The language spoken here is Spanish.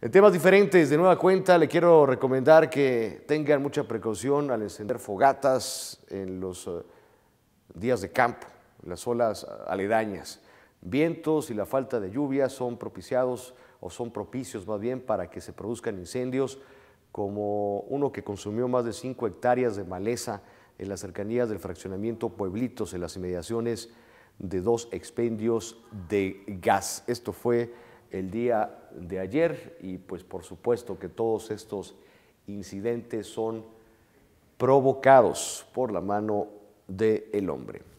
En temas diferentes, de nueva cuenta, le quiero recomendar que tengan mucha precaución al encender fogatas en los eh, días de campo, las olas aledañas. Vientos y la falta de lluvia son propiciados o son propicios más bien para que se produzcan incendios, como uno que consumió más de 5 hectáreas de maleza en las cercanías del fraccionamiento Pueblitos, en las inmediaciones de dos expendios de gas. Esto fue el día de ayer y pues por supuesto que todos estos incidentes son provocados por la mano del hombre.